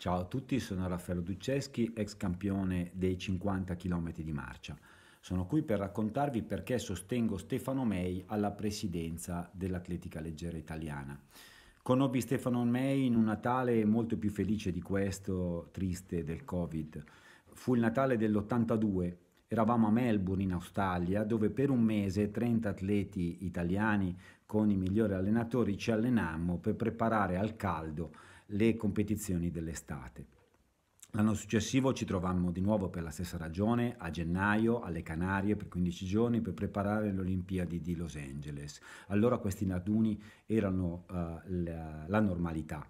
Ciao a tutti, sono Raffaello Ducceschi, ex campione dei 50 km di marcia. Sono qui per raccontarvi perché sostengo Stefano May alla presidenza dell'atletica leggera italiana. Conobbi Stefano May in un Natale molto più felice di questo triste del Covid. Fu il Natale dell'82. Eravamo a Melbourne in Australia dove per un mese 30 atleti italiani con i migliori allenatori ci allenammo per preparare al caldo le competizioni dell'estate. L'anno successivo ci trovammo di nuovo per la stessa ragione a gennaio alle Canarie per 15 giorni per preparare le Olimpiadi di Los Angeles. Allora questi raduni erano uh, la, la normalità.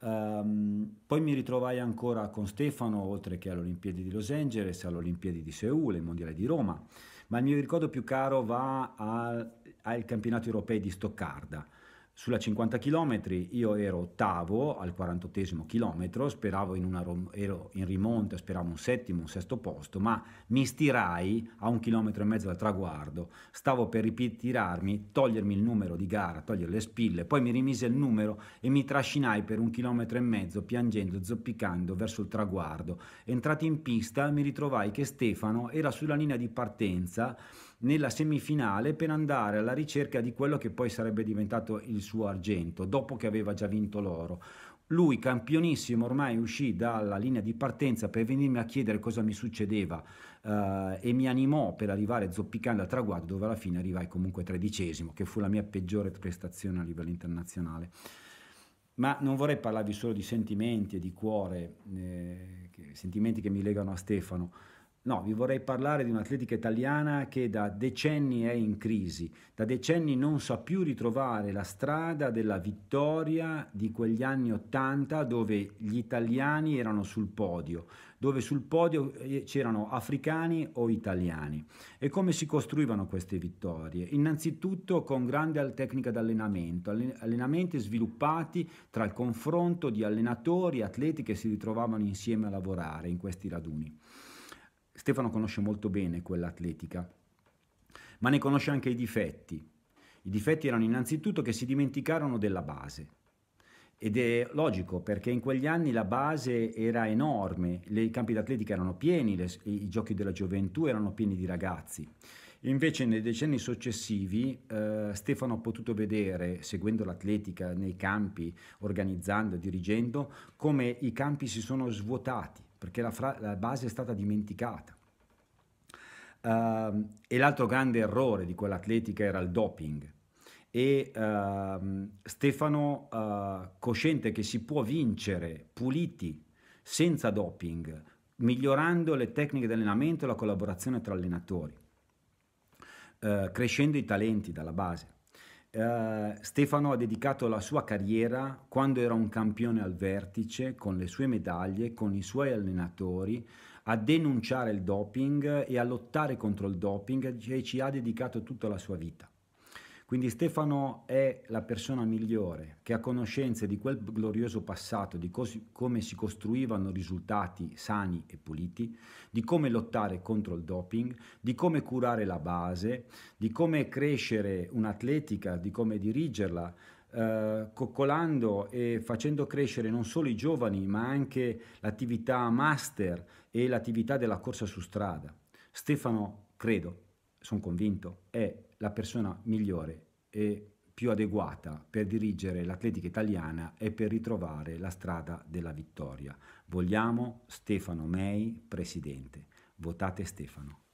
Um, poi mi ritrovai ancora con Stefano, oltre che alle Olimpiadi di Los Angeles, alle Olimpiadi di Seul, ai Mondiali di Roma, ma il mio ricordo più caro va al, al campionato europeo di Stoccarda. Sulla 50 km io ero ottavo al 48 chilometro, speravo in, una, ero in rimonta, speravo un settimo, un sesto posto, ma mi stirai a un chilometro e mezzo dal traguardo, stavo per ritirarmi, togliermi il numero di gara, togliere le spille, poi mi rimise il numero e mi trascinai per un chilometro e mezzo piangendo, zoppicando verso il traguardo. Entrati in pista mi ritrovai che Stefano era sulla linea di partenza nella semifinale per andare alla ricerca di quello che poi sarebbe diventato il suo argento, dopo che aveva già vinto l'oro. Lui, campionissimo, ormai uscì dalla linea di partenza per venirmi a chiedere cosa mi succedeva eh, e mi animò per arrivare zoppicando al traguardo, dove alla fine arrivai comunque tredicesimo, che fu la mia peggiore prestazione a livello internazionale. Ma non vorrei parlarvi solo di sentimenti e di cuore, eh, sentimenti che mi legano a Stefano, No, vi vorrei parlare di un'atletica italiana che da decenni è in crisi, da decenni non sa più ritrovare la strada della vittoria di quegli anni Ottanta dove gli italiani erano sul podio, dove sul podio eh, c'erano africani o italiani. E come si costruivano queste vittorie? Innanzitutto con grande tecnica d'allenamento, allenamenti sviluppati tra il confronto di allenatori e atleti che si ritrovavano insieme a lavorare in questi raduni. Stefano conosce molto bene quell'atletica, ma ne conosce anche i difetti. I difetti erano innanzitutto che si dimenticarono della base. Ed è logico perché in quegli anni la base era enorme, i campi d'atletica erano pieni, le, i giochi della gioventù erano pieni di ragazzi. Invece nei decenni successivi eh, Stefano ha potuto vedere, seguendo l'atletica nei campi, organizzando, dirigendo, come i campi si sono svuotati, perché la, fra- la base è stata dimenticata. Uh, e l'altro grande errore di quell'atletica era il doping. E uh, Stefano, uh, cosciente che si può vincere puliti, senza doping, migliorando le tecniche di allenamento e la collaborazione tra allenatori, eh, crescendo i talenti dalla base. Eh, Stefano ha dedicato la sua carriera quando era un campione al vertice, con le sue medaglie, con i suoi allenatori, a denunciare il doping e a lottare contro il doping e ci ha dedicato tutta la sua vita. Quindi Stefano è la persona migliore che ha conoscenze di quel glorioso passato, di cosi, come si costruivano risultati sani e puliti, di come lottare contro il doping, di come curare la base, di come crescere un'atletica, di come dirigerla, eh, coccolando e facendo crescere non solo i giovani, ma anche l'attività master e l'attività della corsa su strada. Stefano, credo, sono convinto, è la persona migliore e più adeguata per dirigere l'atletica italiana e per ritrovare la strada della vittoria. Vogliamo Stefano May presidente. Votate Stefano.